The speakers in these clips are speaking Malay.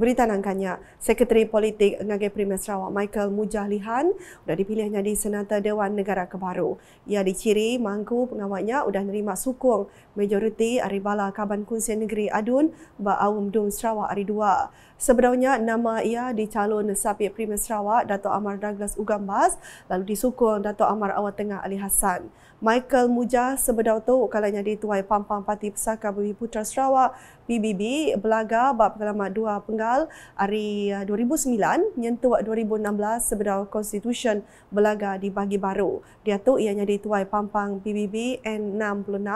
berita nangkanya Sekretari Politik Ngagai Primer Sarawak Michael Mujahlihan sudah dipilihnya di Senata Dewan Negara Kebaru. Ia diciri mangku pengawatnya sudah nerima sokong majoriti Aribala Kaban Kunsen Negeri Adun ba Awum Dum Sarawak hari 2. Sebenarnya nama ia dicalon Sapi Primer Sarawak Dato' Amar Douglas Ugambas lalu disokong Dato' Amar Awat Tengah Ali Hassan. Michael Mujah sebedau tu kalanya dituai Pampang Parti Pesaka Bumi Putra Sarawak PBB belaga bab pengalaman dua penggal Tunggal hari 2009 menyentuh 2016 sebelum konstitusi belaga dibagi baru. Dia tu ia ianya dituai Pampang PBB N66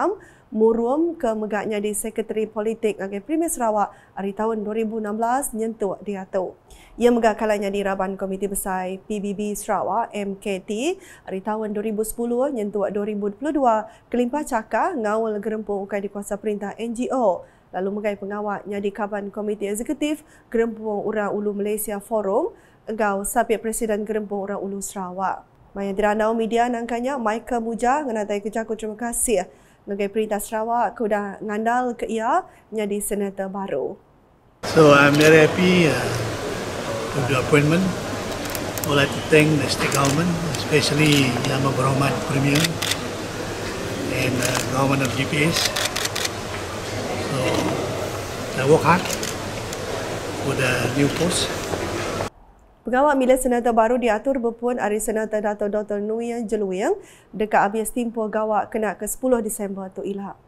murum ke megaknya di Sekretari Politik Agai Premier Sarawak hari tahun 2016 nyentuh dia tu. Ia megak kalanya di Raban Komiti Besar PBB Sarawak MKT hari tahun 2010 nyentuh 2022 kelimpah cakap ngawal gerempung ke di kuasa perintah NGO lalu mengenai pengawal yang dikaban Komiti Eksekutif Gerempung Orang Ulu Malaysia Forum engkau sabit Presiden Gerempung Orang Ulu Sarawak. Maya Diranau Media nangkanya Michael Muja mengatai kejaku terima kasih mengenai perintah Sarawak kuda ngandal ke ia menjadi Senator Baru. So I'm very happy uh, to the appointment. I would like to thank the state government, especially Yama Berhormat Premier and uh, government of GPS. I work hard for the new post. Pengawal Milik Senata Baru diatur berpuan Ari Senata Dato' Dr. Nguyen Jeluyeng dekat ABS Timpo Gawak kena ke 10 Disember tu ilah.